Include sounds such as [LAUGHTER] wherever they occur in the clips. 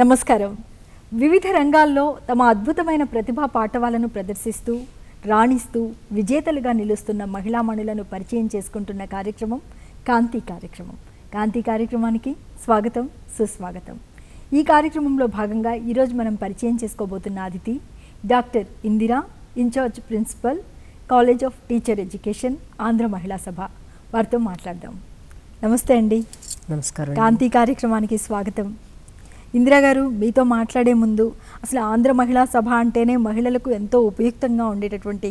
నమస్కారం వివిధ రంగాల్లో తమ అద్భుతమైన ప్రతిభా పాఠవాలను ప్రదర్శిస్తూ రాణిస్తూ విజేతలుగా నిలుస్తున్న మహిళామణులను పరిచయం చేసుకుంటున్న కార్యక్రమం కాంతి కార్యక్రమం కాంతి కార్యక్రమానికి స్వాగతం సుస్వాగతం ఈ కార్యక్రమంలో భాగంగా ఈరోజు మనం పరిచయం చేసుకోబోతున్న అతిథి doctor Indira in charge principal college of teacher education Andhra Mahila Sabha వారితో మాట్లాడదాం నమస్తే అండి నమస్కారం కాంతి కార్యక్రమానికి స్వాగతం ఇందిరా గారు మీతో మాట్లాడే ముందు అసలు ఆంధ్ర మహిళా సభ అంటేనే మహిళలకు ఎంతో ఉపయుక్తంగా ఉండేటటువంటి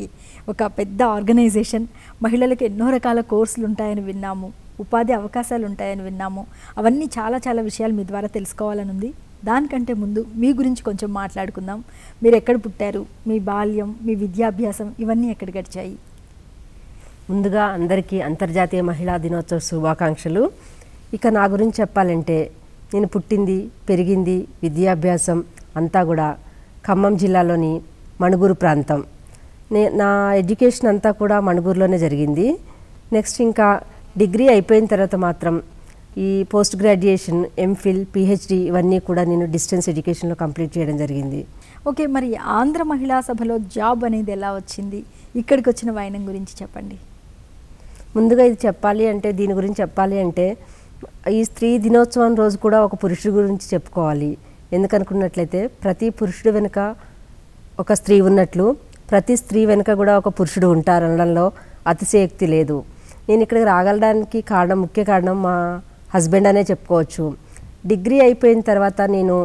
ఒక పెద్ద ఆర్గనైజేషన్ మహిళలకు ఎన్నో రకాల కోర్సులు ఉంటాయని విన్నాము ఉపాధి అవకాశాలు ఉంటాయని విన్నాము అవన్నీ చాలా చాలా విషయాలు మీ ద్వారా తెలుసుకోవాలని ఉంది దానికంటే ముందు మీ గురించి కొంచెం మాట్లాడుకుందాం మీరు ఎక్కడ పుట్టారు మీ బాల్యం మీ విద్యాభ్యాసం ఇవన్నీ ఎక్కడ గడిచాయి ముందుగా అందరికీ అంతర్జాతీయ మహిళా దినోత్సవ శుభాకాంక్షలు ఇక నా గురించి చెప్పాలంటే నేను పుట్టింది పెరిగింది విద్యాభ్యాసం అంతా కూడా ఖమ్మం జిల్లాలోని మణుగూరు ప్రాంతం నే నా ఎడ్యుకేషన్ అంతా కూడా మణుగూరులోనే జరిగింది నెక్స్ట్ ఇంకా డిగ్రీ అయిపోయిన తర్వాత మాత్రం ఈ పోస్ట్ గ్రాడ్యుయేషన్ ఎంఫిల్ పిహెచ్డి ఇవన్నీ కూడా నేను డిస్టెన్స్ ఎడ్యుకేషన్లో కంప్లీట్ చేయడం జరిగింది ఓకే మరి ఆంధ్ర మహిళా సభలో జాబ్ అనేది ఎలా వచ్చింది ఇక్కడికి వచ్చిన వైనం గురించి చెప్పండి ముందుగా ఇది చెప్పాలి అంటే దీని గురించి చెప్పాలి అంటే ఈ స్త్రీ దినోత్సవం రోజు కూడా ఒక పురుషుడి గురించి చెప్పుకోవాలి ఎందుకనుకున్నట్లయితే ప్రతి పురుషుడు వెనుక ఒక స్త్రీ ఉన్నట్లు ప్రతి స్త్రీ వెనుక కూడా ఒక పురుషుడు ఉంటారనడంలో అతిశయోక్తి లేదు నేను ఇక్కడికి రాగలడానికి కారణం ముఖ్య కారణం మా హస్బెండ్ అనే చెప్పుకోవచ్చు డిగ్రీ అయిపోయిన తర్వాత నేను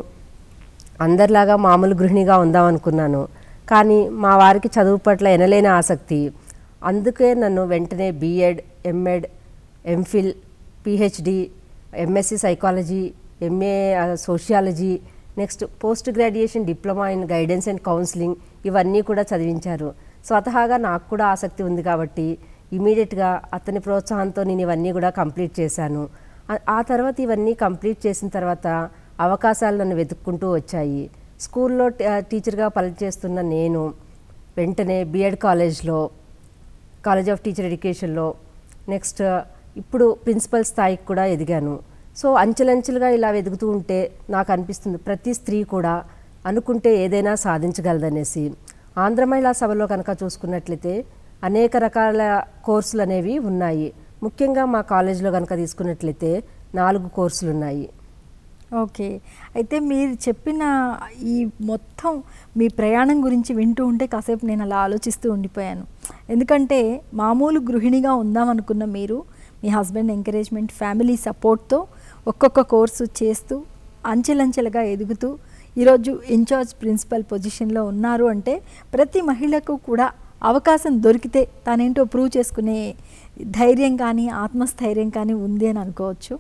అందరిలాగా మామూలు గృహిణిగా ఉందాం అనుకున్నాను కానీ మా వారికి చదువు పట్ల ఎనలేని ఆసక్తి అందుకే నన్ను వెంటనే BEd MEd MPhil PhD MSc psychology MA sociology next post graduation diploma in guidance and counselling ఇవన్నీ కూడా చదివించారు స్వతహాగా నాకు కూడా ఆసక్తి ఉంది కాబట్టి ఇమీడియట్గా అతని ప్రోత్సాహంతో నేను ఇవన్నీ కూడా కంప్లీట్ చేశాను ఆ తర్వాత ఇవన్నీ కంప్లీట్ చేసిన తర్వాత అవకాశాలు నన్ను వెతుక్కుంటూ వచ్చాయి స్కూల్లో టీచర్గా పనిచేస్తున్న నేను వెంటనే బీఎడ్ కాలేజ్లో కాలేజ్ ఆఫ్ టీచర్ ఎడ్యుకేషన్లో నెక్స్ట్ ఇప్పుడు ప్రిన్సిపల్ స్థాయికి కూడా ఎదిగాను సో అంచెలంచెలుగా ఇలా ఎదుగుతూ ఉంటే నాకు అనిపిస్తుంది ప్రతి స్త్రీ కూడా అనుకుంటే ఏదైనా సాధించగలదనేసి ఆంధ్ర మహిళా సభలో కనుక చూసుకున్నట్లయితే అనేక రకాల కోర్సులు అనేవి ఉన్నాయి ముఖ్యంగా మా కాలేజీలో కనుక తీసుకున్నట్లయితే నాలుగు కోర్సులు ఉన్నాయి ఓకే అయితే మీరు చెప్పిన ఈ మొత్తం మీ ప్రయాణం గురించి వింటూ ఉంటే కాసేపు నేను అలా ఆలోచిస్తూ ఉండిపోయాను ఎందుకంటే మామూలు గృహిణిగా ఉందాం అనుకున్న మీరు మీ హస్బెండ్ ఎంకరేజ్మెంట్ ఫ్యామిలీ సపోర్ట్తో ఒక్కొక్క కోర్సు చేస్తూ అంచెలంచెలుగా ఎదుగుతూ ఈరోజు ఇన్ఛార్జ్ ప్రిన్సిపల్ పొజిషన్లో ఉన్నారు అంటే ప్రతి మహిళకు కూడా అవకాశం దొరికితే తానేంటో ప్రూవ్ చేసుకునే ధైర్యం కానీ ఆత్మస్థైర్యం కానీ ఉంది అని అనుకోవచ్చు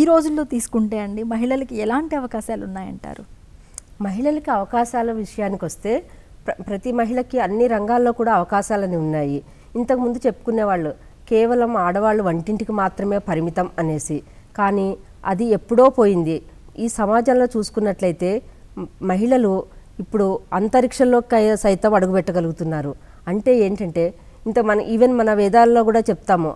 ఈ రోజుల్లో తీసుకుంటే అండి మహిళలకి ఎలాంటి అవకాశాలు ఉన్నాయంటారు మహిళలకి అవకాశాల విషయానికి వస్తే ప్ర ప్రతి మహిళకి అన్ని రంగాల్లో కూడా అవకాశాలని ఉన్నాయి ఇంతకుముందు చెప్పుకునేవాళ్ళు కేవలం ఆడవాళ్ళు వంటింటికి మాత్రమే పరిమితం అనేసి కానీ అది ఎప్పుడో పోయింది ఈ సమాజంలో చూసుకున్నట్లయితే మహిళలు ఇప్పుడు అంతరిక్షంలో సైతం అడుగుపెట్టగలుగుతున్నారు అంటే ఏంటంటే ఇంత మన ఈవెన్ మన వేదాల్లో కూడా చెప్తాము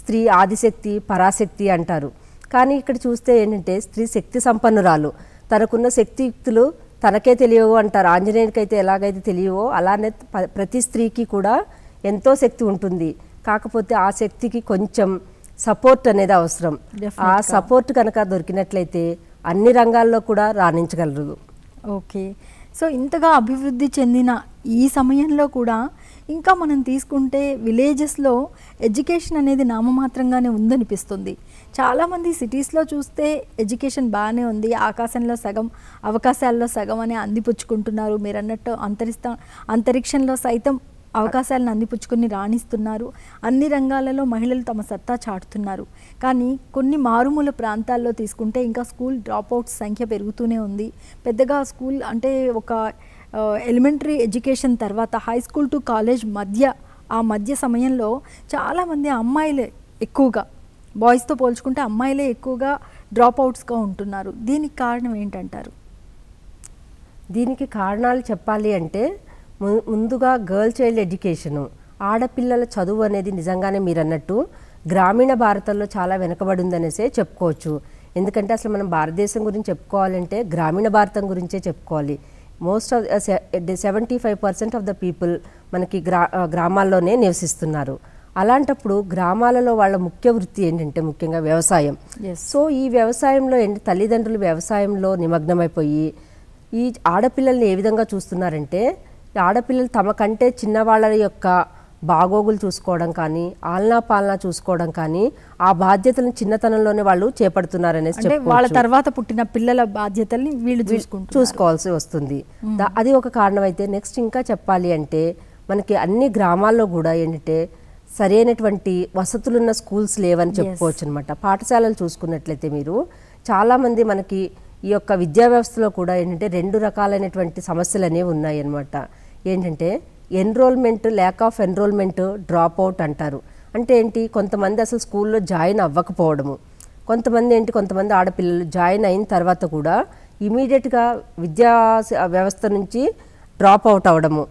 స్త్రీ ఆదిశక్తి పరాశక్తి అంటారు కానీ ఇక్కడ చూస్తే ఏంటంటే స్త్రీ శక్తి సంపన్నురాలు తనకున్న శక్తియుక్తులు తనకే తెలియవు అంటారు అయితే ఎలాగైతే తెలియవో అలానే ప్రతి స్త్రీకి కూడా ఎంతో శక్తి ఉంటుంది కాకపోతే ఆ శక్తికి కొంచెం సపోర్ట్ అనేది అవసరం ఆ సపోర్ట్ కనుక దొరికినట్లయితే అన్ని రంగాల్లో కూడా రాణించగలరు ఓకే సో ఇంతగా అభివృద్ధి చెందిన ఈ సమయంలో కూడా ఇంకా మనం తీసుకుంటే విలేజెస్లో ఎడ్యుకేషన్ అనేది నామమాత్రంగానే ఉందనిపిస్తుంది చాలామంది సిటీస్లో చూస్తే ఎడ్యుకేషన్ బాగానే ఉంది ఆకాశంలో సగం అవకాశాల్లో సగం అని అందిపుచ్చుకుంటున్నారు మీరు అన్నట్టు అంతరిస్త అంతరిక్షంలో సైతం అవకాశాలను అందిపుచ్చుకొని రాణిస్తున్నారు అన్ని రంగాలలో మహిళలు తమ సత్తా చాటుతున్నారు కానీ కొన్ని మారుమూల ప్రాంతాల్లో తీసుకుంటే ఇంకా స్కూల్ డ్రాప్అవుట్స్ సంఖ్య పెరుగుతూనే ఉంది పెద్దగా స్కూల్ అంటే ఒక ఎలిమెంటరీ ఎడ్యుకేషన్ తర్వాత హై స్కూల్ టు కాలేజ్ మధ్య ఆ మధ్య సమయంలో చాలామంది అమ్మాయిలే ఎక్కువగా బాయ్స్తో పోల్చుకుంటే అమ్మాయిలే ఎక్కువగా డ్రాప్అవుట్స్గా ఉంటున్నారు దీనికి కారణం ఏంటంటారు దీనికి కారణాలు చెప్పాలి అంటే ముందుగా గర్ల్ చైల్డ్ ఎడ్యుకేషను ఆడపిల్లల చదువు అనేది నిజంగానే మీరు అన్నట్టు గ్రామీణ భారతంలో చాలా వెనకబడి ఉందనేసే చెప్పుకోవచ్చు ఎందుకంటే అసలు మనం భారతదేశం గురించి చెప్పుకోవాలంటే గ్రామీణ భారతం గురించే చెప్పుకోవాలి most of seventy five percent of the people మనకి గ్రా గ్రామాల్లోనే నివసిస్తున్నారు అలాంటప్పుడు గ్రామాలలో వాళ్ళ ముఖ్య వృత్తి ఏంటంటే ముఖ్యంగా వ్యవసాయం సో ఈ వ్యవసాయంలో ఏంటి తల్లిదండ్రులు వ్యవసాయంలో నిమగ్నమైపోయి ఈ ఆడపిల్లల్ని ఏ విధంగా చూస్తున్నారంటే ఆడపిల్లలు తమ కంటే చిన్నవాళ్ళ యొక్క బాగోగులు చూసుకోవడం కానీ ఆలనా పాలన చూసుకోవడం కానీ ఆ బాధ్యతలను చిన్నతనంలోనే వాళ్ళు అనేసి వాళ్ళ తర్వాత పుట్టిన పిల్లల బాధ్యతల్ని వీళ్ళు చూసుకుంటారు చూసుకోవాల్సి వస్తుంది అది ఒక కారణం అయితే నెక్స్ట్ ఇంకా చెప్పాలి అంటే మనకి అన్ని గ్రామాల్లో కూడా ఏంటంటే సరైనటువంటి వసతులున్న స్కూల్స్ లేవని చెప్పుకోవచ్చు అనమాట పాఠశాలలు చూసుకున్నట్లయితే మీరు చాలామంది మనకి ఈ యొక్క విద్యా వ్యవస్థలో కూడా ఏంటంటే రెండు రకాలైనటువంటి సమస్యలు అనేవి ఉన్నాయి అనమాట ఏంటంటే enrolment lack of enrolment drop out అంటారు అంటే ఏంటి కొంతమంది అసలు స్కూల్లో జాయిన్ అవ్వకపోవడము కొంతమంది ఏంటి కొంతమంది ఆడపిల్లలు జాయిన్ అయిన తర్వాత కూడా ఇమీడియట్గా విద్యా వ్యవస్థ నుంచి డ్రాప్ అవుట్ అవ్వడము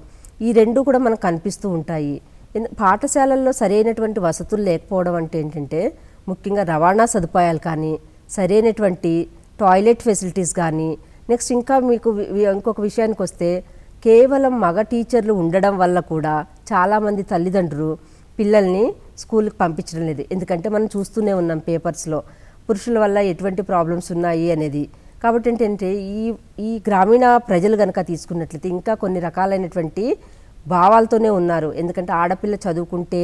ఈ రెండు కూడా మనకు కనిపిస్తూ ఉంటాయి పాఠశాలల్లో సరైనటువంటి వసతులు లేకపోవడం అంటే ఏంటంటే ముఖ్యంగా రవాణా సదుపాయాలు కానీ సరైనటువంటి టాయిలెట్ ఫెసిలిటీస్ కానీ నెక్స్ట్ ఇంకా మీకు ఇంకొక విషయానికి వస్తే కేవలం మగ టీచర్లు ఉండడం వల్ల కూడా చాలామంది తల్లిదండ్రులు పిల్లల్ని స్కూల్కి పంపించడం లేదు ఎందుకంటే మనం చూస్తూనే ఉన్నాం పేపర్స్లో పురుషుల వల్ల ఎటువంటి ప్రాబ్లమ్స్ ఉన్నాయి అనేది కాబట్టి ఏంటంటే ఈ ఈ గ్రామీణ ప్రజలు కనుక తీసుకున్నట్లయితే ఇంకా కొన్ని రకాలైనటువంటి భావాలతోనే ఉన్నారు ఎందుకంటే ఆడపిల్ల చదువుకుంటే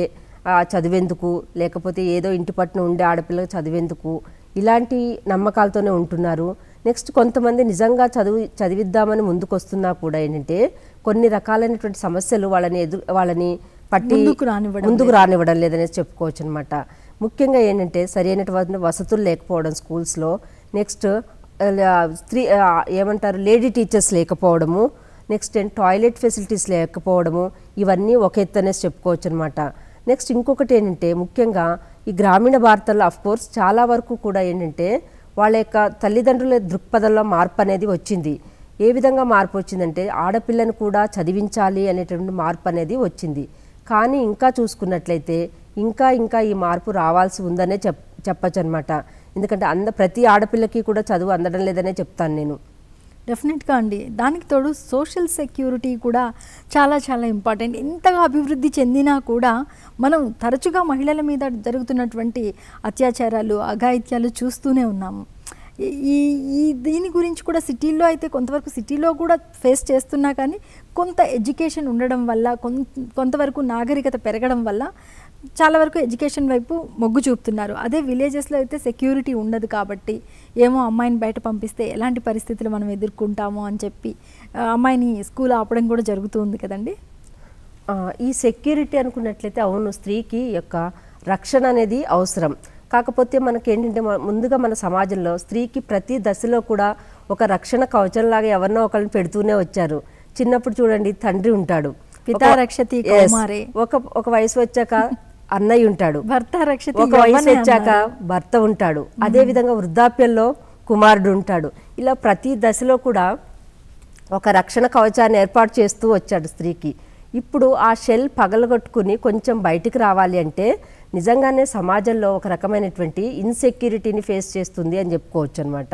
చదివేందుకు లేకపోతే ఏదో ఇంటి పట్టున ఉండే ఆడపిల్ల చదివేందుకు ఇలాంటి నమ్మకాలతోనే ఉంటున్నారు నెక్స్ట్ కొంతమంది నిజంగా చదువు చదివిద్దామని ముందుకొస్తున్నా కూడా ఏంటంటే కొన్ని రకాలైనటువంటి సమస్యలు వాళ్ళని ఎదు వాళ్ళని పట్టి ముందుకు రానివ్వడం లేదనేసి చెప్పుకోవచ్చు అనమాట ముఖ్యంగా ఏంటంటే సరైనటువంటి వసతులు లేకపోవడం స్కూల్స్లో నెక్స్ట్ స్త్రీ ఏమంటారు లేడీ టీచర్స్ లేకపోవడము నెక్స్ట్ ఏంటి టాయిలెట్ ఫెసిలిటీస్ లేకపోవడము ఇవన్నీ ఒక ఎత్తు అనేసి చెప్పుకోవచ్చు అనమాట నెక్స్ట్ ఇంకొకటి ఏంటంటే ముఖ్యంగా ఈ గ్రామీణ భారతంలో అఫ్ కోర్స్ చాలా వరకు కూడా ఏంటంటే వాళ్ళ యొక్క తల్లిదండ్రుల దృక్పథంలో మార్పు అనేది వచ్చింది ఏ విధంగా మార్పు వచ్చిందంటే ఆడపిల్లను కూడా చదివించాలి అనేటువంటి మార్పు అనేది వచ్చింది కానీ ఇంకా చూసుకున్నట్లయితే ఇంకా ఇంకా ఈ మార్పు రావాల్సి ఉందనే చెప్ చెప్పచ్చు అనమాట ఎందుకంటే అంద ప్రతి ఆడపిల్లకి కూడా చదువు అందడం లేదనే చెప్తాను నేను డెఫినెట్గా అండి దానికి తోడు సోషల్ సెక్యూరిటీ కూడా చాలా చాలా ఇంపార్టెంట్ ఇంతగా అభివృద్ధి చెందినా కూడా మనం తరచుగా మహిళల మీద జరుగుతున్నటువంటి అత్యాచారాలు అఘాయిత్యాలు చూస్తూనే ఉన్నాము ఈ ఈ దీని గురించి కూడా సిటీల్లో అయితే కొంతవరకు సిటీలో కూడా ఫేస్ చేస్తున్నా కానీ కొంత ఎడ్యుకేషన్ ఉండడం వల్ల కొంతవరకు నాగరికత పెరగడం వల్ల చాలా వరకు ఎడ్యుకేషన్ వైపు మొగ్గు చూపుతున్నారు అదే విలేజెస్లో అయితే సెక్యూరిటీ ఉండదు కాబట్టి ఏమో అమ్మాయిని బయట పంపిస్తే ఎలాంటి పరిస్థితులు మనం ఎదుర్కొంటాము అని చెప్పి అమ్మాయిని స్కూల్ ఆపడం కూడా జరుగుతుంది కదండి ఈ సెక్యూరిటీ అనుకున్నట్లయితే అవును స్త్రీకి యొక్క రక్షణ అనేది అవసరం కాకపోతే మనకి ఏంటంటే ముందుగా మన సమాజంలో స్త్రీకి ప్రతి దశలో కూడా ఒక రక్షణ కవచం లాగా ఎవరినో ఒకరిని పెడుతూనే వచ్చారు చిన్నప్పుడు చూడండి తండ్రి ఉంటాడు ఒక ఒక వయసు వచ్చాక [LAUGHS] అన్నయ్య ఉంటాడు భర్త రక్షిత ఒక వయసు వచ్చాక భర్త ఉంటాడు అదే విధంగా వృద్ధాప్యంలో కుమారుడు ఉంటాడు ఇలా ప్రతి దశలో కూడా ఒక రక్షణ కవచాన్ని ఏర్పాటు చేస్తూ వచ్చాడు స్త్రీకి ఇప్పుడు ఆ షెల్ పగలగొట్టుకుని కొంచెం బయటికి రావాలి అంటే నిజంగానే సమాజంలో ఒక రకమైనటువంటి ఇన్సెక్యూరిటీని ఫేస్ చేస్తుంది అని చెప్పుకోవచ్చు అనమాట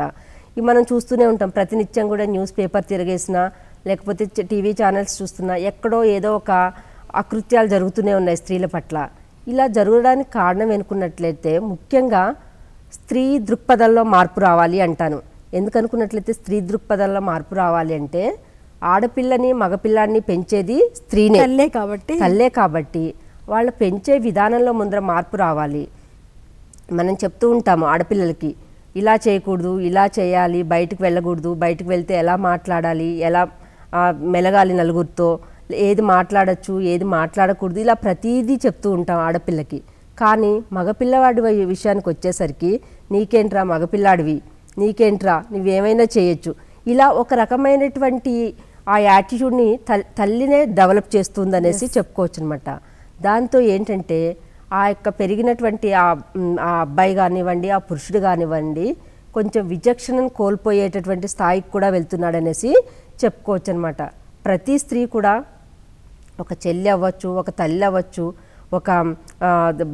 ఇవి మనం చూస్తూనే ఉంటాం ప్రతినిత్యం కూడా న్యూస్ పేపర్ తిరగేసినా లేకపోతే టీవీ ఛానల్స్ చూస్తున్నా ఎక్కడో ఏదో ఒక అకృత్యాలు జరుగుతూనే ఉన్నాయి స్త్రీల పట్ల ఇలా జరగడానికి కారణం వెనుకున్నట్లయితే ముఖ్యంగా స్త్రీ దృక్పథంలో మార్పు రావాలి అంటాను ఎందుకనుకున్నట్లయితే స్త్రీ దృక్పథంలో మార్పు రావాలి అంటే ఆడపిల్లని మగపిల్లాన్ని పెంచేది స్త్రీనే తల్లే కాబట్టి తల్లే కాబట్టి వాళ్ళు పెంచే విధానంలో ముందర మార్పు రావాలి మనం చెప్తూ ఉంటాము ఆడపిల్లలకి ఇలా చేయకూడదు ఇలా చేయాలి బయటకు వెళ్ళకూడదు బయటకు వెళ్తే ఎలా మాట్లాడాలి ఎలా మెలగాలి నలుగురితో ఏది మాట్లాడచ్చు ఏది మాట్లాడకూడదు ఇలా ప్రతీదీ చెప్తూ ఉంటాం ఆడపిల్లకి కానీ మగపిల్లవాడి విషయానికి వచ్చేసరికి నీకేంట్రా మగపిల్లాడివి నీకేంట్రా నువ్వేమైనా చేయొచ్చు ఇలా ఒక రకమైనటువంటి ఆ యాటిట్యూడ్ని తల్లినే డెవలప్ చేస్తుంది అనేసి చెప్పుకోవచ్చు అనమాట దాంతో ఏంటంటే ఆ యొక్క పెరిగినటువంటి ఆ అబ్బాయి కానివ్వండి ఆ పురుషుడు కానివ్వండి కొంచెం విచక్షణను కోల్పోయేటటువంటి స్థాయికి కూడా వెళ్తున్నాడనేసి చెప్పుకోవచ్చు అనమాట ప్రతి స్త్రీ కూడా ఒక చెల్లి అవ్వచ్చు ఒక తల్లి అవ్వచ్చు ఒక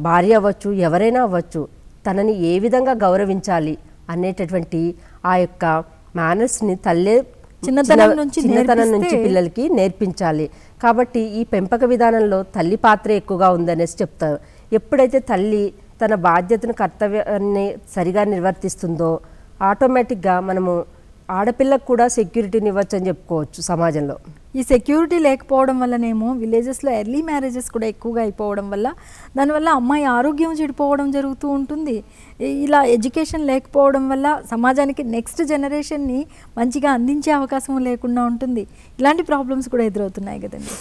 భార్య అవ్వచ్చు ఎవరైనా అవ్వచ్చు తనని ఏ విధంగా గౌరవించాలి అనేటటువంటి ఆ యొక్క మేనర్స్ని తల్లే చిన్నతనం నుంచి చిన్నతనం నుంచి పిల్లలకి నేర్పించాలి కాబట్టి ఈ పెంపక విధానంలో తల్లి పాత్ర ఎక్కువగా ఉందనేసి చెప్తారు ఎప్పుడైతే తల్లి తన బాధ్యతను కర్తవ్యాన్ని సరిగా నిర్వర్తిస్తుందో ఆటోమేటిక్గా మనము ఆడపిల్లకు కూడా సెక్యూరిటీని ఇవ్వచ్చు అని చెప్పుకోవచ్చు సమాజంలో ఈ సెక్యూరిటీ లేకపోవడం వల్లనేమో విలేజెస్లో ఎర్లీ మ్యారేజెస్ కూడా ఎక్కువగా అయిపోవడం వల్ల దానివల్ల అమ్మాయి ఆరోగ్యం చెడిపోవడం జరుగుతూ ఉంటుంది ఇలా ఎడ్యుకేషన్ లేకపోవడం వల్ల సమాజానికి నెక్స్ట్ జనరేషన్ని మంచిగా అందించే అవకాశం లేకుండా ఉంటుంది ఇలాంటి ప్రాబ్లమ్స్ కూడా ఎదురవుతున్నాయి కదండి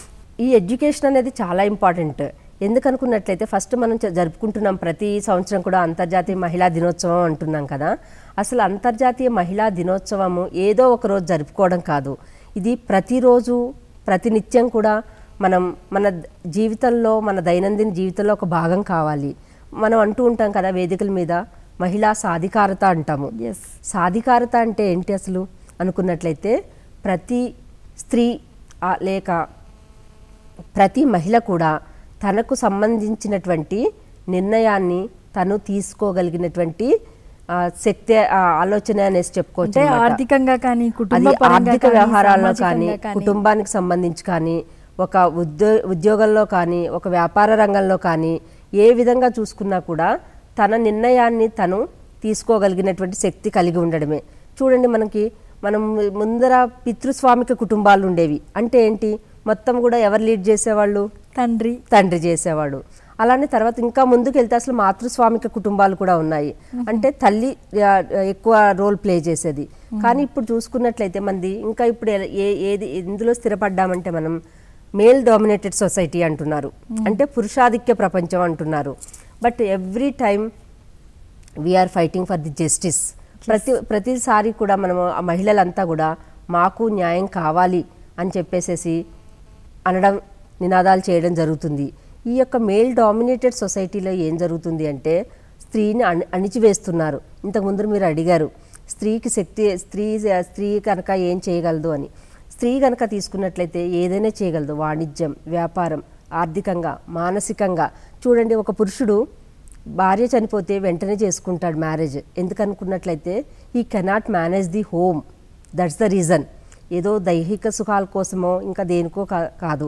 ఈ ఎడ్యుకేషన్ అనేది చాలా ఇంపార్టెంట్ ఎందుకనుకున్నట్లయితే ఫస్ట్ మనం జరుపుకుంటున్నాం ప్రతి సంవత్సరం కూడా అంతర్జాతీయ మహిళా దినోత్సవం అంటున్నాం కదా అసలు అంతర్జాతీయ మహిళా దినోత్సవము ఏదో ఒక రోజు జరుపుకోవడం కాదు ఇది ప్రతిరోజు ప్రతినిత్యం కూడా మనం మన జీవితంలో మన దైనందిన జీవితంలో ఒక భాగం కావాలి మనం అంటూ ఉంటాం కదా వేదికల మీద మహిళా సాధికారత అంటాము సాధికారత అంటే ఏంటి అసలు అనుకున్నట్లయితే ప్రతి స్త్రీ లేక ప్రతి మహిళ కూడా తనకు సంబంధించినటువంటి నిర్ణయాన్ని తను తీసుకోగలిగినటువంటి శక్తి ఆలోచన అనేసి చెప్పుకోవచ్చు ఆర్థికంగా కానీ అది ఆర్థిక వ్యవహారాల్లో కానీ కుటుంబానికి సంబంధించి కానీ ఒక ఉద్యో ఉద్యోగంలో కానీ ఒక వ్యాపార రంగంలో కానీ ఏ విధంగా చూసుకున్నా కూడా తన నిర్ణయాన్ని తను తీసుకోగలిగినటువంటి శక్తి కలిగి ఉండడమే చూడండి మనకి మనం ముందర పితృస్వామిక కుటుంబాలు ఉండేవి అంటే ఏంటి మొత్తం కూడా ఎవరు లీడ్ చేసేవాళ్ళు తండ్రి తండ్రి చేసేవాడు అలానే తర్వాత ఇంకా ముందుకు వెళ్తే అసలు మాతృస్వామిక కుటుంబాలు కూడా ఉన్నాయి అంటే తల్లి ఎక్కువ రోల్ ప్లే చేసేది కానీ ఇప్పుడు చూసుకున్నట్లయితే మంది ఇంకా ఇప్పుడు ఏ ఏది ఇందులో స్థిరపడ్డామంటే మనం మేల్ డామినేటెడ్ సొసైటీ అంటున్నారు అంటే పురుషాధిక్య ప్రపంచం అంటున్నారు but every time we are fighting for the justice ప్రతి ప్రతిసారి కూడా మనము ఆ మహిళలంతా కూడా మాకు న్యాయం కావాలి అని చెప్పేసేసి అనడం నినాదాలు చేయడం జరుగుతుంది ఈ యొక్క మేల్ డామినేటెడ్ సొసైటీలో ఏం జరుగుతుంది అంటే స్త్రీని అణి అణిచివేస్తున్నారు ఇంతకుముందు మీరు అడిగారు స్త్రీకి శక్తి స్త్రీ స్త్రీ కనుక ఏం చేయగలదు అని స్త్రీ కనుక తీసుకున్నట్లయితే ఏదైనా చేయగలదు వాణిజ్యం వ్యాపారం ఆర్థికంగా మానసికంగా చూడండి ఒక పురుషుడు భార్య చనిపోతే వెంటనే చేసుకుంటాడు మ్యారేజ్ ఎందుకనుకున్నట్లయితే he cannot manage the home that's the reason ఏదో దైహిక సుఖాల కోసమో ఇంకా దేనికో కాదు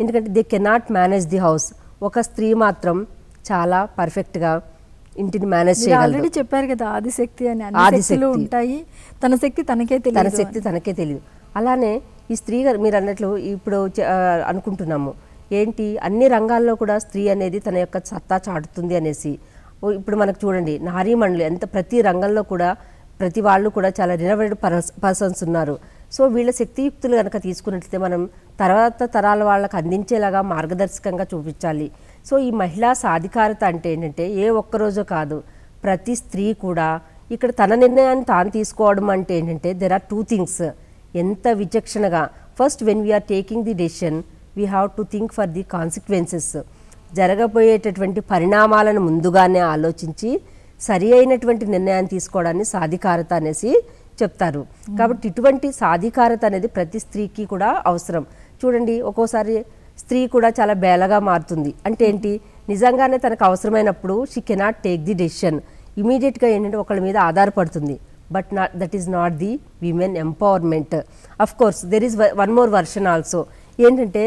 ఎందుకంటే they cannot manage the house ఒక స్త్రీ మాత్రం చాలా పర్ఫెక్ట్గా ఇంటిని మేనేజ్ ఆల్రెడీ చెప్పారు కదా ఆదిశక్తి అని ఆదిశక్తులు ఉంటాయి తన శక్తి తనకే తెలియదు తన శక్తి తనకే తెలియదు అలానే ఈ స్త్రీ మీరు అన్నట్లు ఇప్పుడు అనుకుంటున్నాము ఏంటి అన్ని రంగాల్లో కూడా స్త్రీ అనేది తన యొక్క సత్తా చాటుతుంది అనేసి ఇప్పుడు మనకు చూడండి నారీ మండలి ఎంత ప్రతి రంగంలో కూడా ప్రతి వాళ్ళు కూడా చాలా రినోవేటివ్ పర్సన్స్ ఉన్నారు సో వీళ్ళ శక్తియుక్తులు కనుక తీసుకున్నట్లయితే మనం తర్వాత తరాల వాళ్ళకు అందించేలాగా మార్గదర్శకంగా చూపించాలి సో ఈ మహిళా సాధికారత అంటే ఏంటంటే ఏ ఒక్కరోజు కాదు ప్రతి స్త్రీ కూడా ఇక్కడ తన నిర్ణయాన్ని తాను తీసుకోవడం అంటే ఏంటంటే దెర్ ఆర్ టూ థింగ్స్ ఎంత విచక్షణగా first when we are taking the decision we have to think for the consequences జరగబోయేటటువంటి పరిణామాలను ముందుగానే ఆలోచించి సరి అయినటువంటి నిర్ణయాన్ని తీసుకోవడాన్ని సాధికారత అనేసి చెప్తారు కాబట్టి ఇటువంటి సాధికారత అనేది ప్రతి స్త్రీకి కూడా అవసరం చూడండి ఒక్కోసారి స్త్రీ కూడా చాలా బేలగా మారుతుంది అంటే ఏంటి నిజంగానే తనకు అవసరమైనప్పుడు she cannot take the decision ఇమీడియట్గా ఏంటంటే ఒకళ్ళ మీద ఆధారపడుతుంది but not that is not the women empowerment of course there is one more version also ఏంటంటే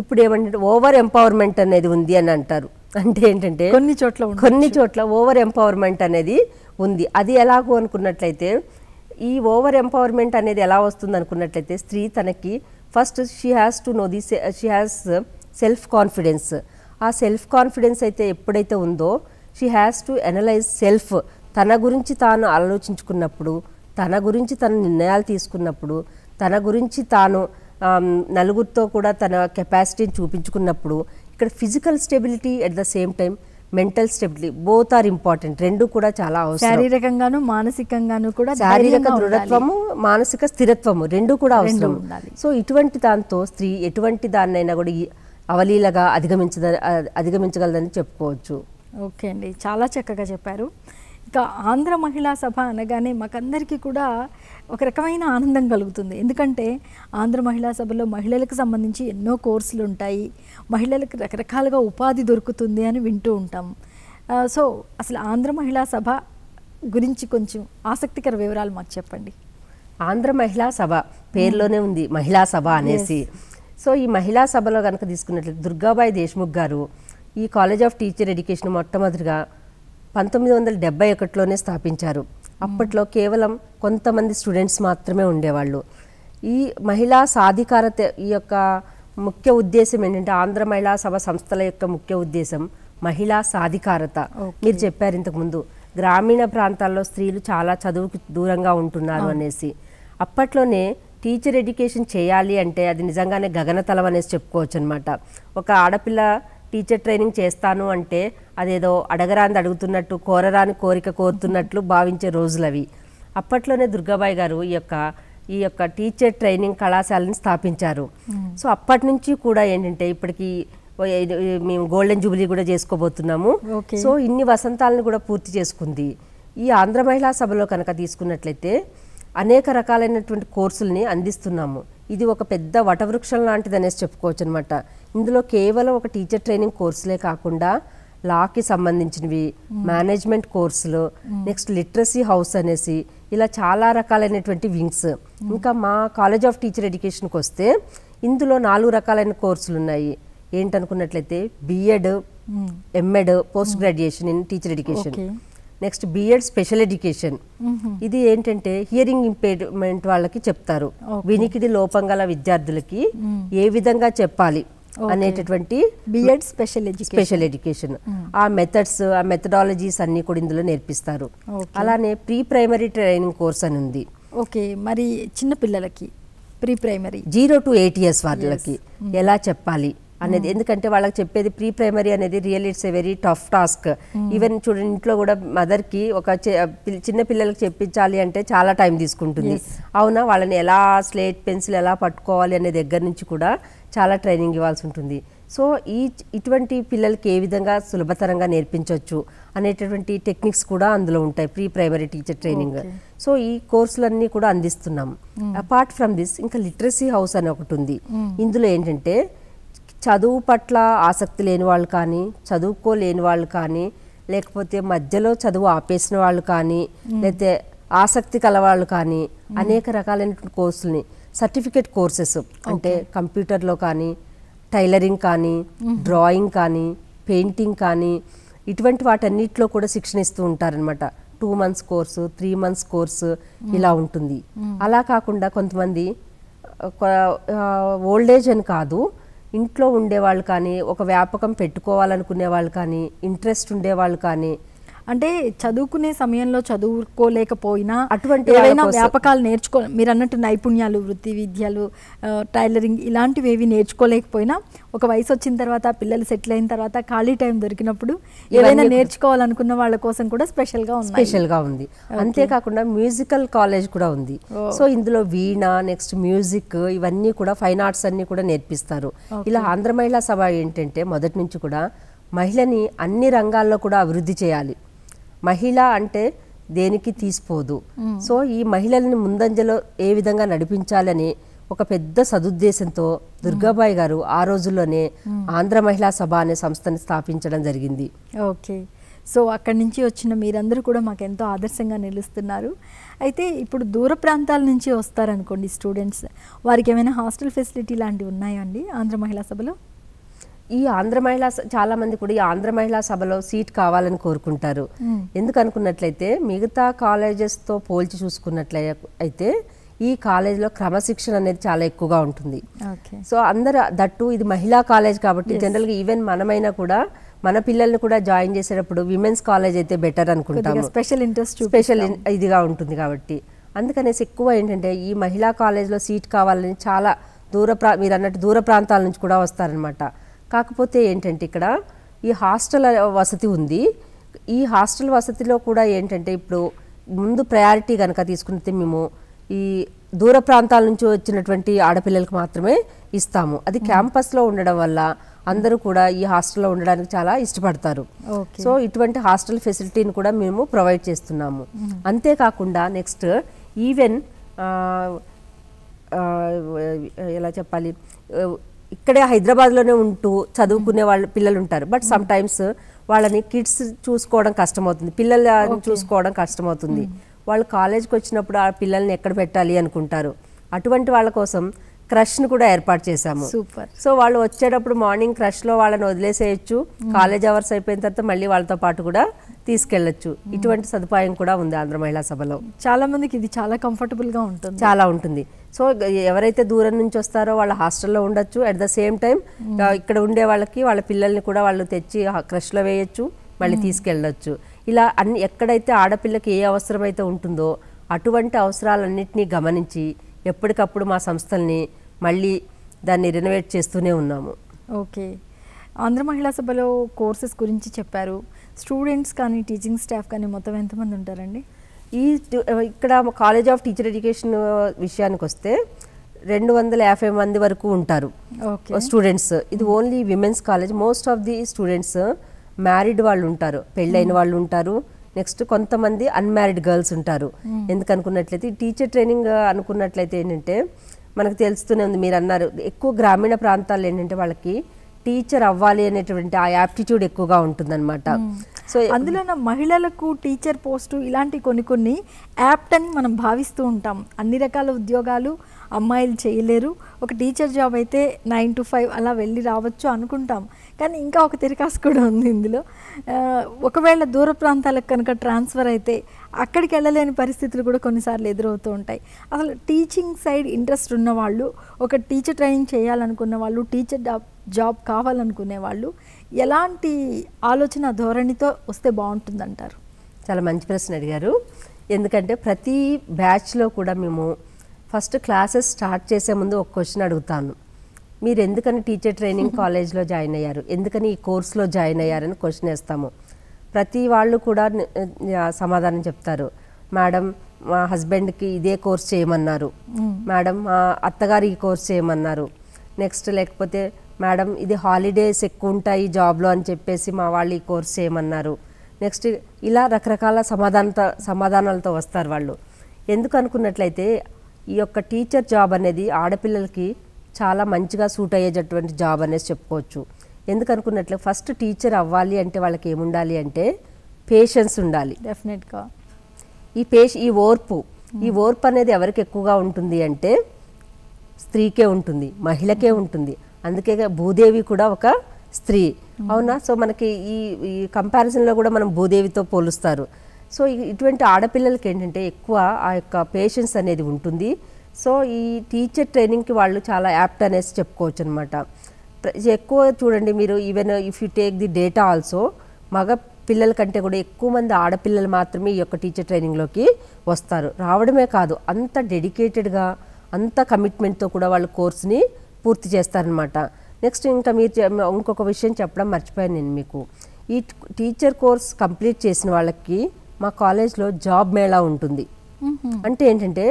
ఇప్పుడు ఏమంటే ఓవర్ ఎంపవర్మెంట్ అనేది ఉంది అని అంటారు అంటే ఏంటంటే కొన్ని చోట్ల కొన్ని చోట్ల ఓవర్ ఎంపవర్మెంట్ అనేది ఉంది అది ఎలాగో అనుకున్నట్లయితే ఈ ఓవర్ ఎంపవర్మెంట్ అనేది ఎలా వస్తుంది అనుకున్నట్లయితే స్త్రీ తనకి first she has to know the she has self confidence ఆ సెల్ఫ్ కాన్ఫిడెన్స్ అయితే ఎప్పుడైతే ఉందో she has to analyse self తన గురించి తాను ఆలోచించుకున్నప్పుడు తన గురించి తన నిర్ణయాలు తీసుకున్నప్పుడు తన గురించి తాను నలుగురితో కూడా తన కెపాసిటీని చూపించుకున్నప్పుడు ఇక్కడ physical stability at the same time mental stability both are important రెండు కూడా చాలా అవసరం శారీరకంగాను మానసికంగాను కూడా శారీరక దృఢత్వము మానసిక స్థిరత్వము రెండు కూడా అవసరం సో ఇటువంటి దాంతో స్త్రీ ఎటువంటి దాన్నైనా కూడా అవలీలగా అధిగమించద అధిగమించగలదని చెప్పుకోవచ్చు ఓకే అండి చాలా చక్కగా చెప్పారు ఇక ఆంధ్ర మహిళా సభ అనగానే మాకందరికీ కూడా ఒక రకమైన ఆనందం కలుగుతుంది ఎందుకంటే ఆంధ్ర మహిళా సభలో మహిళలకు సంబంధించి ఎన్నో కోర్సులు ఉంటాయి మహిళలకు రకరకాలుగా ఉపాధి దొరుకుతుంది అని వింటూ ఉంటాం సో అసలు ఆంధ్ర మహిళా సభ గురించి కొంచెం ఆసక్తికర వివరాలు మాకు చెప్పండి ఆంధ్ర మహిళా సభ పేరులోనే ఉంది మహిళా సభ అనేసి సో ఈ మహిళా సభలో కనుక తీసుకున్నట్లు దుర్గాబాయి దేశ్ముఖ్ గారు ఈ కాలేజ్ ఆఫ్ టీచర్ ఎడ్యుకేషన్ మొట్టమొదటిగా పంతొమ్మిది వందల డెబ్బై ఒకటిలోనే స్థాపించారు అప్పట్లో కేవలం కొంతమంది స్టూడెంట్స్ మాత్రమే ఉండేవాళ్ళు ఈ మహిళా సాధికారత ఈ యొక్క ముఖ్య ఉద్దేశం ఏంటంటే ఆంధ్ర మహిళా సభ సంస్థల యొక్క ముఖ్య ఉద్దేశం మహిళా సాధికారత మీరు చెప్పారు ఇంతకుముందు గ్రామీణ ప్రాంతాల్లో స్త్రీలు చాలా చదువుకు దూరంగా ఉంటున్నారు అనేసి అప్పట్లోనే టీచర్ ఎడ్యుకేషన్ చేయాలి అంటే అది నిజంగానే గగనతలం అనేసి చెప్పుకోవచ్చు అనమాట ఒక ఆడపిల్ల టీచర్ ట్రైనింగ్ చేస్తాను అంటే అదేదో అడగరాంది అడుగుతున్నట్టు కోరరాని కోరిక కోరుతున్నట్లు భావించే రోజులు అవి అప్పట్లోనే దుర్గాబాయి గారు ఈ యొక్క ఈ యొక్క టీచర్ ట్రైనింగ్ కళాశాలను స్థాపించారు సో అప్పటి నుంచి కూడా ఏంటంటే ఇప్పటికి మేము గోల్డెన్ జూబిలీ కూడా చేసుకోబోతున్నాము సో ఇన్ని వసంతాలను కూడా పూర్తి చేసుకుంది ఈ ఆంధ్ర మహిళా సభలో కనుక తీసుకున్నట్లయితే అనేక రకాలైనటువంటి కోర్సుల్ని అందిస్తున్నాము ఇది ఒక పెద్ద వటవృక్షం లాంటిదనేసి చెప్పుకోవచ్చు అనమాట ఇందులో కేవలం ఒక టీచర్ ట్రైనింగ్ కోర్సులే కాకుండా లాకి సంబంధించినవి మేనేజ్మెంట్ కోర్సులు నెక్స్ట్ లిటరసీ హౌస్ అనేసి ఇలా చాలా రకాలైనటువంటి వింగ్స్ ఇంకా మా కాలేజ్ ఆఫ్ టీచర్ ఎడ్యుకేషన్కి వస్తే ఇందులో నాలుగు రకాలైన కోర్సులు ఉన్నాయి ఏంటనుకున్నట్లయితే BEd MEd post graduation in teacher education next BEd special education ఇది ఏంటంటే హియరింగ్ ఇంపేర్మెంట్ వాళ్ళకి చెప్తారు వినికిడి లోపం గల విద్యార్థులకి ఏ విధంగా చెప్పాలి అనేటటువంటి బిఎడ్ స్పెషల్ స్పెషల్ ఎడ్యుకేషన్ ఆ మెథడ్స్ ఆ మెథడాలజీస్ అన్ని కూడా ఇందులో నేర్పిస్తారు అలానే ప్రీ ప్రైమరీ ట్రైనింగ్ కోర్స్ అని ఉంది ఓకే మరి చిన్న పిల్లలకి pre primary zero to eight years వాళ్ళకి ఎలా చెప్పాలి అనేది hmm. ఎందుకంటే వాళ్ళకి చెప్పేది ప్రీ ప్రైమరీ అనేది real it's a very tough task even hmm. చూడండి ఇంట్లో కూడా మదర్కి ఒక చిన్న పిల్లలకి చెప్పించాలి అంటే చాలా టైం తీసుకుంటుంది అవునా వాళ్ళని ఎలా స్లేట్ పెన్సిల్ ఎలా పట్టుకోవాలి అనే దగ్గర నుంచి కూడా చాలా ట్రైనింగ్ ఇవ్వాల్సి ఉంటుంది సో ఈ ఇటువంటి పిల్లలకి ఏ విధంగా సులభతరంగా నేర్పించవచ్చు అనేటటువంటి టెక్నిక్స్ కూడా అందులో ఉంటాయి pre primary teacher training so ఈ కోర్సులన్నీ కూడా అందిస్తున్నాం hmm. అపార్ట్ ఫ్రమ్ దిస్ ఇంకా లిటరసీ హౌస్ అని ఒకటి ఉంది ఇందులో ఏంటంటే చదువు పట్ల ఆసక్తి లేని వాళ్ళు కానీ చదువుకోలేని వాళ్ళు కానీ లేకపోతే మధ్యలో చదువు ఆపేసిన వాళ్ళు కానీ లేకపోతే ఆసక్తి కలవాళ్ళు కానీ అనేక రకాలైనటువంటి కోర్సులని సర్టిఫికేట్ కోర్సెస్ అంటే కంప్యూటర్లో కానీ టైలరింగ్ కానీ డ్రాయింగ్ కానీ పెయింటింగ్ కానీ ఇటువంటి వాటన్నిటిలో కూడా శిక్షణ ఇస్తూ ఉంటారనమాట two months course three months course ఇలా ఉంటుంది అలా కాకుండా కొంతమంది ఓల్డ్ ఏజ్ అని కాదు ఇంట్లో ఉండేవాళ్ళు కానీ ఒక వ్యాపకం పెట్టుకోవాలనుకునే వాళ్ళు కానీ ఇంట్రెస్ట్ ఉండేవాళ్ళు కానీ అంటే చదువుకునే సమయంలో చదువుకోలేకపోయినా అటువంటి ఏవైనా వ్యాపకాలు నేర్చుకో మీరు అన్నట్టు నైపుణ్యాలు వృత్తి విద్యలు టైలరింగ్ ఇలాంటివి ఏవి నేర్చుకోలేకపోయినా ఒక వయసు వచ్చిన తర్వాత పిల్లలు సెటిల్ అయిన తర్వాత ఖాళీ టైం దొరికినప్పుడు ఏదైనా నేర్చుకోవాలనుకున్న వాళ్ళ కోసం కూడా స్పెషల్గా ఉంది స్పెషల్గా ఉంది అంతేకాకుండా మ్యూజికల్ కాలేజ్ కూడా ఉంది సో ఇందులో వీణ నెక్స్ట్ మ్యూజిక్ ఇవన్నీ కూడా ఫైన్ ఆర్ట్స్ అన్ని కూడా నేర్పిస్తారు ఇలా ఆంధ్ర మహిళా సభ ఏంటంటే మొదటి నుంచి కూడా మహిళని అన్ని రంగాల్లో కూడా అభివృద్ధి చేయాలి మహిళ అంటే దేనికి తీసిపోదు సో ఈ మహిళలను ముందంజలో ఏ విధంగా నడిపించాలని ఒక పెద్ద సదుద్దేశంతో దుర్గాబాయి గారు ఆ రోజుల్లోనే ఆంధ్ర మహిళా సభ అనే సంస్థని స్థాపించడం జరిగింది ఓకే సో అక్కడి నుంచి వచ్చిన మీరందరూ కూడా మాకు ఎంతో ఆదర్శంగా నిలుస్తున్నారు అయితే ఇప్పుడు దూర ప్రాంతాల నుంచి వస్తారనుకోండి స్టూడెంట్స్ వారికి ఏమైనా హాస్టల్ ఫెసిలిటీ లాంటివి ఉన్నాయా అండి ఆంధ్ర మహిళా సభలో ఈ ఆంధ్ర మహిళా చాలా మంది కూడా ఈ ఆంధ్ర మహిళా సభలో సీట్ కావాలని కోరుకుంటారు ఎందుకు అనుకున్నట్లయితే మిగతా కాలేజెస్తో పోల్చి చూసుకున్నట్లయి అయితే ఈ కాలేజ్లో క్రమశిక్షణ అనేది చాలా ఎక్కువగా ఉంటుంది సో అందరు దట్టు ఇది మహిళా కాలేజ్ కాబట్టి జనరల్గా ఈవెన్ మనమైనా కూడా మన పిల్లల్ని కూడా జాయిన్ చేసేటప్పుడు విమెన్స్ కాలేజ్ అయితే బెటర్ అనుకుంటాము స్పెషల్ ఇంట్రెస్ట్ స్పెషల్ ఇదిగా ఉంటుంది కాబట్టి అందుకనేసి ఎక్కువ ఏంటంటే ఈ మహిళా కాలేజ్లో సీట్ కావాలని చాలా దూర ప్రా మీరు అన్నట్టు దూర ప్రాంతాల నుంచి కూడా వస్తారనమాట కాకపోతే ఏంటంటే ఇక్కడ ఈ హాస్టల్ వసతి ఉంది ఈ హాస్టల్ వసతిలో కూడా ఏంటంటే ఇప్పుడు ముందు ప్రయారిటీ కనుక తీసుకుంటే మేము ఈ దూర ప్రాంతాల నుంచి వచ్చినటువంటి ఆడపిల్లలకు మాత్రమే ఇస్తాము అది క్యాంపస్లో ఉండడం వల్ల అందరూ కూడా ఈ హాస్టల్లో ఉండడానికి చాలా ఇష్టపడతారు సో ఇటువంటి హాస్టల్ ఫెసిలిటీని కూడా మేము ప్రొవైడ్ చేస్తున్నాము అంతేకాకుండా నెక్స్ట్ ఈవెన్ ఎలా చెప్పాలి ఇక్కడే హైదరాబాద్లోనే ఉంటూ చదువుకునే వాళ్ళ పిల్లలు ఉంటారు బట్ సమ్ టైమ్స్ వాళ్ళని కిడ్స్ చూసుకోవడం కష్టమవుతుంది పిల్లలను చూసుకోవడం కష్టమవుతుంది hmm. వాళ్ళు కాలేజ్కి వచ్చినప్పుడు ఆ పిల్లల్ని ఎక్కడ పెట్టాలి అనుకుంటారు అటువంటి వాళ్ళ కోసం క్రష్ను కూడా ఏర్పాటు చేశాము సూపర్ సో వాళ్ళు వచ్చేటప్పుడు మార్నింగ్ క్రష్లో వాళ్ళని వదిలేసేయచ్చు hmm. కాలేజ్ అవర్స్ అయిపోయిన తర్వాత మళ్ళీ వాళ్ళతో పాటు కూడా తీసుకెళ్లొచ్చు hmm. ఇటువంటి సదుపాయం కూడా ఉంది ఆంధ్ర మహిళా సభలో చాలా మందికి ఇది చాలా కంఫర్టబుల్గా ఉంటుంది చాలా ఉంటుంది సో ఎవరైతే దూరం నుంచి వస్తారో వాళ్ళ హాస్టల్లో ఉండొచ్చు అట్ ద సేమ్ టైం ఇక్కడ ఉండే వాళ్ళకి వాళ్ళ పిల్లల్ని కూడా వాళ్ళు తెచ్చి క్రష్లో వేయచ్చు మళ్ళీ తీసుకెళ్ళొచ్చు ఇలా అన్ని ఎక్కడైతే ఆడపిల్లకి ఏ అవసరమైతే ఉంటుందో అటువంటి అవసరాలన్నింటినీ గమనించి ఎప్పటికప్పుడు మా సంస్థల్ని మళ్ళీ దాన్ని రెనోవేట్ చేస్తూనే ఉన్నాము ఓకే ఆంధ్ర మహిళా సభలో కోర్సెస్ గురించి చెప్పారు స్టూడెంట్స్ కానీ టీచింగ్ స్టాఫ్ కానీ మొత్తం ఎంతమంది ఉంటారండి ఈ ఇక్కడ కాలేజ్ ఆఫ్ టీచర్ ఎడ్యుకేషన్ విషయానికి వస్తే రెండు వందల యాభై మంది వరకు ఉంటారు స్టూడెంట్స్ ఇది only women's college most of the students married వాళ్ళు ఉంటారు పెళ్ళైన hmm. వాళ్ళు ఉంటారు నెక్స్ట్ కొంతమంది అన్మ్యారీడ్ గర్ల్స్ ఉంటారు hmm. ఎందుకనుకున్నట్లయితే టీచర్ ట్రైనింగ్ అనుకున్నట్లయితే ఏంటంటే మనకు తెలుస్తూనే ఉంది మీరు అన్నారు ఎక్కువ గ్రామీణ ప్రాంతాల్లో ఏంటంటే వాళ్ళకి టీచర్ అవ్వాలి అనేటువంటి ఆ యాప్టిట్యూడ్ ఎక్కువగా ఉంటుందన్నమాట hmm. So mm-hmm. అందులోన మహిళలకు టీచర్ పోస్టు ఇలాంటి కొన్ని కొన్ని యాప్ట్ అని మనం భావిస్తూ ఉంటాం అన్ని రకాల ఉద్యోగాలు అమ్మాయిలు చేయలేరు ఒక టీచర్ జాబ్ అయితే నైన్ టు ఫైవ్ అలా వెళ్ళి రావచ్చు అనుకుంటాం కానీ ఇంకా ఒక తిరకాసు కూడా ఉంది ఇందులో ఒకవేళ దూర ప్రాంతాలకు కనుక ట్రాన్స్ఫర్ అయితే అక్కడికి వెళ్ళలేని పరిస్థితులు కూడా కొన్నిసార్లు ఎదురవుతూ ఉంటాయి అసలు టీచింగ్ సైడ్ ఇంట్రెస్ట్ ఉన్నవాళ్ళు ఒక టీచర్ ట్రైనింగ్ చేయాలనుకున్న వాళ్ళు టీచర్ జాబ్ కావాలనుకునే వాళ్ళు ఎలాంటి ఆలోచన ధోరణితో వస్తే బాగుంటుందంటారు చాలా మంచి ప్రశ్న అడిగారు ఎందుకంటే ప్రతి బ్యాచ్లో కూడా మేము ఫస్ట్ క్లాసెస్ స్టార్ట్ చేసే ముందు ఒక క్వశ్చన్ అడుగుతాను మీరు ఎందుకని టీచర్ ట్రైనింగ్ [LAUGHS] కాలేజ్లో జాయిన్ అయ్యారు ఎందుకని ఈ కోర్సులో జాయిన్ అయ్యారని క్వశ్చన్ వేస్తాము ప్రతి వాళ్ళు కూడా సమాధానం చెప్తారు మేడం మా హస్బెండ్కి ఇదే కోర్స్ చేయమన్నారు మేడం మా అత్తగారు ఈ కోర్స్ చేయమన్నారు నెక్స్ట్ లేకపోతే మేడం ఇది హాలిడేస్ ఎక్కువ ఉంటాయి జాబ్లో అని చెప్పేసి మా వాళ్ళు ఈ కోర్స్ చేయమన్నారు నెక్స్ట్ ఇలా రకరకాల సమాధానత సమాధానాలతో వస్తారు వాళ్ళు ఎందుకు అనుకున్నట్లయితే ఈ యొక్క టీచర్ జాబ్ అనేది ఆడపిల్లలకి చాలా మంచిగా సూట్ అయ్యేటటువంటి జాబ్ అనేసి చెప్పుకోవచ్చు ఎందుకు అనుకున్నట్లే ఫస్ట్ టీచర్ అవ్వాలి అంటే వాళ్ళకి ఏముండాలి అంటే పేషెన్స్ ఉండాలి డెఫినెట్గా ఈ పేష ఈ ఓర్పు ఈ ఓర్పు అనేది ఎవరికి ఎక్కువగా ఉంటుంది అంటే స్త్రీకే ఉంటుంది మహిళకే ఉంటుంది అందుకే భూదేవి కూడా ఒక స్త్రీ అవునా సో మనకి ఈ ఈ కంపారిజన్లో కూడా మనం భూదేవితో పోలుస్తారు సో ఇటువంటి ఆడపిల్లలకి ఏంటంటే ఎక్కువ ఆ యొక్క పేషెన్స్ అనేది ఉంటుంది సో ఈ టీచర్ ట్రైనింగ్కి వాళ్ళు చాలా యాప్ట్ అనేసి చెప్పుకోవచ్చు అనమాట ఎక్కువ చూడండి మీరు even if you take the data also మగ పిల్లల కంటే కూడా ఎక్కువ మంది ఆడపిల్లలు మాత్రమే ఈ యొక్క టీచర్ ట్రైనింగ్లోకి వస్తారు రావడమే కాదు అంత డెడికేటెడ్గా అంత కమిట్మెంట్తో కూడా వాళ్ళు కోర్స్ని పూర్తి చేస్తారనమాట నెక్స్ట్ ఇంకా మీరు ఇంకొక విషయం చెప్పడం మర్చిపోయాను నేను మీకు ఈ టీచర్ కోర్స్ కంప్లీట్ చేసిన వాళ్ళకి మా కాలేజ్లో జాబ్ మేళా ఉంటుంది అంటే ఏంటంటే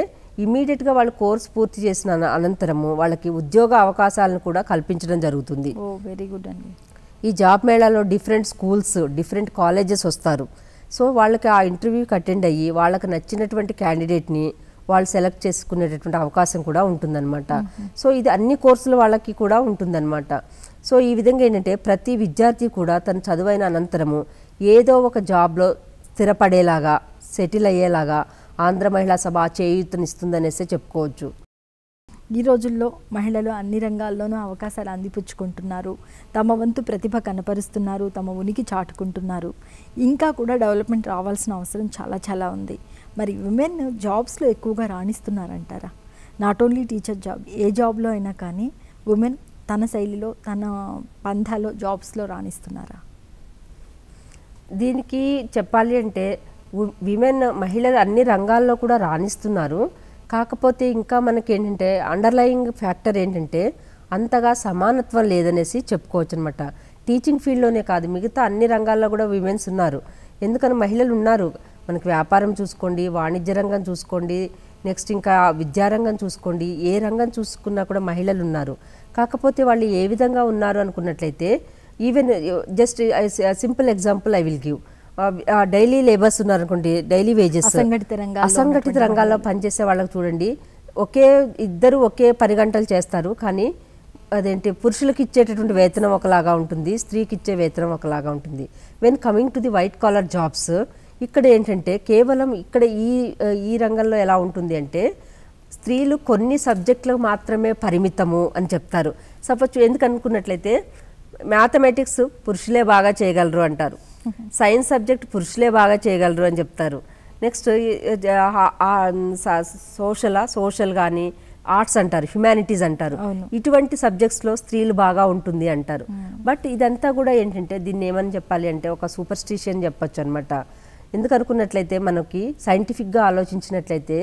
ఇమీడియట్గా వాళ్ళు కోర్స్ పూర్తి చేసిన అనంతరము వాళ్ళకి ఉద్యోగ అవకాశాలను కూడా కల్పించడం జరుగుతుంది వెరీ గుడ్ అండి ఈ జాబ్ మేళాలో డిఫరెంట్ స్కూల్స్ డిఫరెంట్ కాలేజెస్ వస్తారు సో వాళ్ళకి ఆ ఇంటర్వ్యూకి అటెండ్ అయ్యి వాళ్ళకి నచ్చినటువంటి క్యాండిడేట్ని వాళ్ళు సెలెక్ట్ చేసుకునేటటువంటి అవకాశం కూడా ఉంటుందన్నమాట సో ఇది అన్ని కోర్సుల వాళ్ళకి కూడా ఉంటుందన్నమాట సో ఈ విధంగా ఏంటంటే ప్రతి విద్యార్థి కూడా తను చదువైన అనంతరము ఏదో ఒక జాబ్లో స్థిరపడేలాగా సెటిల్ అయ్యేలాగా ఆంధ్ర మహిళా సభ చేయూతనిస్తుందనేసే చెప్పుకోవచ్చు ఈ రోజుల్లో మహిళలు అన్ని రంగాల్లోనూ అవకాశాలు అందిపుచ్చుకుంటున్నారు తమ వంతు ప్రతిభ కనపరుస్తున్నారు తమ ఉనికి చాటుకుంటున్నారు ఇంకా కూడా డెవలప్మెంట్ రావాల్సిన అవసరం చాలా చాలా ఉంది మరి విమెన్ జాబ్స్లో ఎక్కువగా రాణిస్తున్నారంటారా నాట్ ఓన్లీ టీచర్ జాబ్ ఏ జాబ్లో అయినా కానీ ఉమెన్ తన శైలిలో తన పంధాలో జాబ్స్లో రాణిస్తున్నారా దీనికి చెప్పాలి అంటే విమెన్ మహిళలు అన్ని రంగాల్లో కూడా రాణిస్తున్నారు కాకపోతే ఇంకా మనకి ఏంటంటే అండర్లయింగ్ ఫ్యాక్టర్ ఏంటంటే అంతగా సమానత్వం లేదనేసి చెప్పుకోవచ్చు అనమాట టీచింగ్ ఫీల్డ్లోనే కాదు మిగతా అన్ని రంగాల్లో కూడా విమెన్స్ ఉన్నారు ఎందుకని మహిళలు ఉన్నారు మనకి వ్యాపారం చూసుకోండి వాణిజ్య రంగం చూసుకోండి నెక్స్ట్ ఇంకా విద్యారంగం చూసుకోండి ఏ రంగం చూసుకున్నా కూడా మహిళలు ఉన్నారు కాకపోతే వాళ్ళు ఏ విధంగా ఉన్నారు అనుకున్నట్లయితే even just simple example I will give daily labours ఉన్నారనుకోండి డైలీ వేజెస్ అసంఘటిత రంగాల్లో అసంఘటిత రంగాల్లో పనిచేసే వాళ్ళకి చూడండి ఒకే ఇద్దరు ఒకే పని గంటలు చేస్తారు కానీ అదేంటి పురుషులకు ఇచ్చేటటువంటి వేతనం ఒకలాగా ఉంటుంది స్త్రీకి ఇచ్చే వేతనం ఒకలాగా ఉంటుంది when coming to the white collar jobs ఇక్కడ ఏంటంటే కేవలం ఇక్కడ ఈ ఈ రంగంలో ఎలా ఉంటుంది అంటే స్త్రీలు కొన్ని సబ్జెక్టులకు మాత్రమే పరిమితము అని చెప్తారు సపోజ్ ఎందుకు అనుకున్నట్లయితే మ్యాథమెటిక్స్ పురుషులే బాగా చేయగలరు అంటారు సైన్స్ సబ్జెక్ట్ పురుషులే బాగా చేయగలరు అని చెప్తారు నెక్స్ట్ సోషలా సోషల్ కానీ ఆర్ట్స్ అంటారు హ్యుమానిటీస్ అంటారు ఇటువంటి సబ్జెక్ట్స్లో స్త్రీలు బాగా ఉంటుంది అంటారు బట్ ఇదంతా కూడా ఏంటంటే దీన్ని ఏమని చెప్పాలి అంటే ఒక సూపర్ స్టిషన్ చెప్పొచ్చు అనమాట ఎందుకు అనుకున్నట్లయితే మనకి సైంటిఫిక్గా ఆలోచించినట్లయితే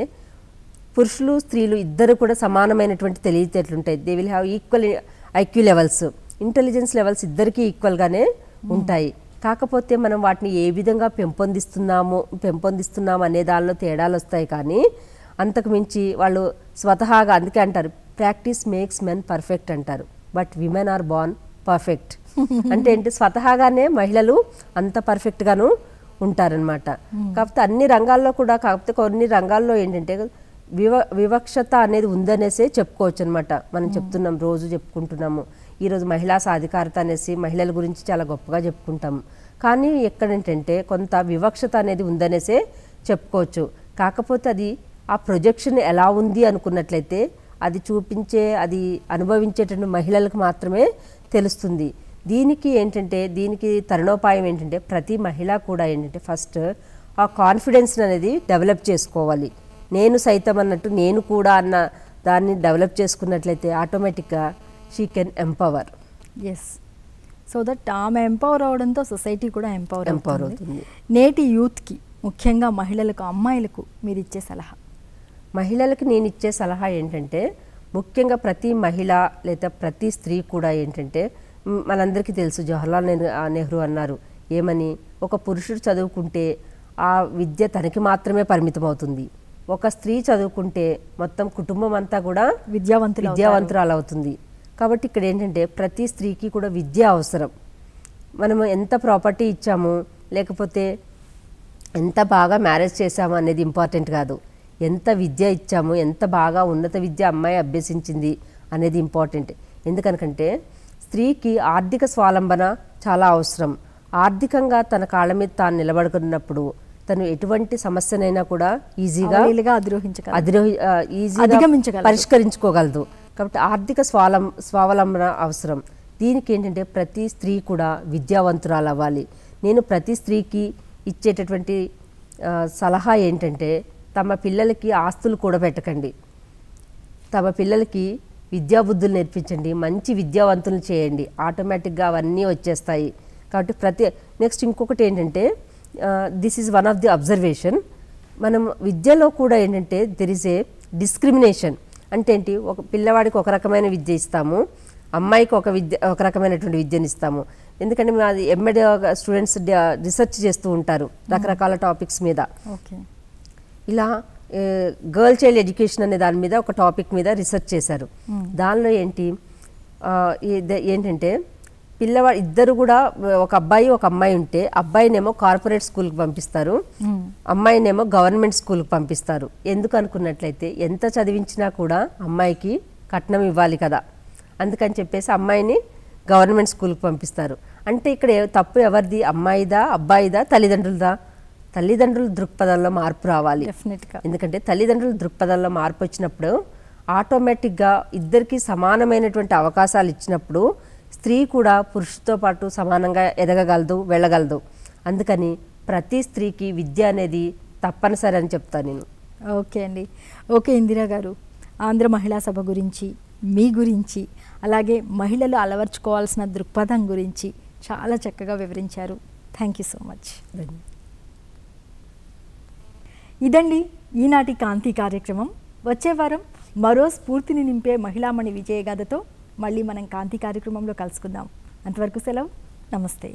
పురుషులు స్త్రీలు ఇద్దరు కూడా సమానమైనటువంటి తెలివితేటలు ఉంటాయి they will have equal IQ levels intelligence levels ఇద్దరికీ ఈక్వల్గానే ఉంటాయి కాకపోతే మనం వాటిని ఏ విధంగా పెంపొందిస్తున్నాము పెంపొందిస్తున్నాము అనే దానిలో తేడాలు వస్తాయి కానీ అంతకు మించి వాళ్ళు స్వతహాగా అందుకే అంటారు ప్రాక్టీస్ మేక్స్ మెన్ పర్ఫెక్ట్ అంటారు but women are born perfect అంటే ఏంటి స్వతహాగానే మహిళలు అంత పర్ఫెక్ట్గాను ఉంటారనమాట hmm. కాకపోతే అన్ని రంగాల్లో కూడా కాకపోతే కొన్ని రంగాల్లో ఏంటంటే వివ వివక్షత అనేది ఉందనేసే చెప్పుకోవచ్చు అనమాట మనం hmm. చెప్తున్నాం రోజు చెప్పుకుంటున్నాము ఈరోజు మహిళా సాధికారత అనేసి మహిళల గురించి చాలా గొప్పగా చెప్పుకుంటాం కానీ ఎక్కడేంటంటే కొంత వివక్షత అనేది ఉందనేసే చెప్పుకోవచ్చు కాకపోతే అది ఆ ప్రొజెక్షన్ ఎలా ఉంది అనుకున్నట్లయితే అది చూపించే అది అనుభవించేటట్టు మహిళలకు మాత్రమే తెలుస్తుంది దీనికి ఏంటంటే దీనికి తరుణోపాయం ఏంటంటే ప్రతి మహిళ కూడా ఏంటంటే ఫస్ట్ ఆ కాన్ఫిడెన్స్ అనేది డెవలప్ చేసుకోవాలి నేను సైతం అన్నట్టు నేను కూడా అన్న దాన్ని డెవలప్ చేసుకున్నట్లయితే ఆటోమేటిక్గా she can empower yes so that ఆమె ఎంపవర్ అవడంతో సొసైటీ కూడా ఎంపవర్ ఎంపవర్ అవుతుంది నేటి యూత్కి ముఖ్యంగా మహిళలకు అమ్మాయిలకు మీరు ఇచ్చే సలహా మహిళలకు నేను ఇచ్చే సలహా ఏంటంటే ముఖ్యంగా ప్రతి మహిళ లేదా ప్రతి స్త్రీ కూడా ఏంటంటే మనందరికీ తెలుసు జవహర్లాల్ నెహ్రూ అన్నారు ఏమని ఒక పురుషుడు చదువుకుంటే ఆ విద్య తనకి మాత్రమే పరిమితం అవుతుంది ఒక స్త్రీ చదువుకుంటే మొత్తం కుటుంబం అంతా కూడా విద్యావంతులు విద్యావంతురాలు అవుతుంది కాబట్టి ఇక్కడ ఏంటంటే ప్రతి స్త్రీకి కూడా విద్య అవసరం మనము ఎంత ప్రాపర్టీ ఇచ్చాము లేకపోతే ఎంత బాగా మ్యారేజ్ చేశాము అనేది ఇంపార్టెంట్ కాదు ఎంత విద్య ఇచ్చాము ఎంత బాగా ఉన్నత విద్య అమ్మాయి అభ్యసించింది అనేది ఇంపార్టెంట్ ఎందుకనకంటే స్త్రీకి ఆర్థిక స్వాలంబన చాలా అవసరం ఆర్థికంగా తన కాళ్ళ మీద తాను నిలబడుకున్నప్పుడు తను ఎటువంటి సమస్యనైనా కూడా ఈజీగా అధిరోహించగలదు అధిరోహి ఈజీగా పరిష్కరించుకోగలదు కాబట్టి ఆర్థిక స్వాలం స్వావలంబన అవసరం దీనికి ఏంటంటే ప్రతి స్త్రీ కూడా విద్యావంతురాలు అవ్వాలి నేను ప్రతి స్త్రీకి ఇచ్చేటటువంటి సలహా ఏంటంటే తమ పిల్లలకి ఆస్తులు కూడా పెట్టకండి తమ పిల్లలకి విద్యాబుద్ధులు నేర్పించండి మంచి విద్యావంతులు చేయండి ఆటోమేటిక్గా అవన్నీ వచ్చేస్తాయి కాబట్టి ప్రతి నెక్స్ట్ ఇంకొకటి ఏంటంటే this is one of the observation మనం విద్యలో కూడా ఏంటంటే దెర్ ఇస్ ఏ డిస్క్రిమినేషన్ అంటే ఏంటి ఒక పిల్లవాడికి ఒక రకమైన విద్య ఇస్తాము అమ్మాయికి ఒక విద్య ఒక రకమైనటువంటి విద్యను ఇస్తాము ఎందుకంటే మేము అది ఎంఎడ్ స్టూడెంట్స్ రీసెర్చ్ చేస్తూ ఉంటారు రకరకాల టాపిక్స్ మీద ఇలా గర్ల్ చైల్డ్ ఎడ్యుకేషన్ అనే దాని మీద ఒక టాపిక్ మీద రీసెర్చ్ చేశారు దానిలో ఏంటి ఏంటంటే పిల్లవాడు ఇద్దరు కూడా ఒక అబ్బాయి ఒక అమ్మాయి ఉంటే అబ్బాయినేమో కార్పొరేట్ స్కూల్కి పంపిస్తారు hmm. అమ్మాయినేమో గవర్నమెంట్ స్కూల్కి పంపిస్తారు ఎందుకు అనుకున్నట్లయితే ఎంత చదివించినా కూడా అమ్మాయికి కట్నం ఇవ్వాలి కదా అందుకని చెప్పేసి అమ్మాయిని గవర్నమెంట్ స్కూల్కి పంపిస్తారు అంటే ఇక్కడ తప్పు ఎవరిది అమ్మాయిదా అబ్బాయిదా తల్లిదండ్రులదా తల్లిదండ్రుల దృక్పథంలో మార్పు రావాలి ఎందుకంటే తల్లిదండ్రుల దృక్పథంలో మార్పు వచ్చినప్పుడు ఆటోమేటిక్గా ఇద్దరికి సమానమైనటువంటి అవకాశాలు ఇచ్చినప్పుడు స్త్రీ కూడా పురుషుతో పాటు సమానంగా ఎదగగలదు వెళ్ళగలదు అందుకని ప్రతి స్త్రీకి విద్య అనేది తప్పనిసరి అని చెప్తాను నేను ఓకే అండి ఓకే ఇందిరా గారు ఆంధ్ర మహిళా సభ గురించి మీ గురించి అలాగే మహిళలు అలవర్చుకోవాల్సిన దృక్పథం గురించి చాలా చక్కగా వివరించారు థ్యాంక్ యూ సో మచ్ ఇదండి ఈనాటి కాంతి కార్యక్రమం వచ్చే వారం మరో స్ఫూర్తిని నింపే మహిళామణి విజయగాథతో మళ్ళీ మనం కాంతి కార్యక్రమంలో కలుసుకుందాం అంతవరకు సెలవు నమస్తే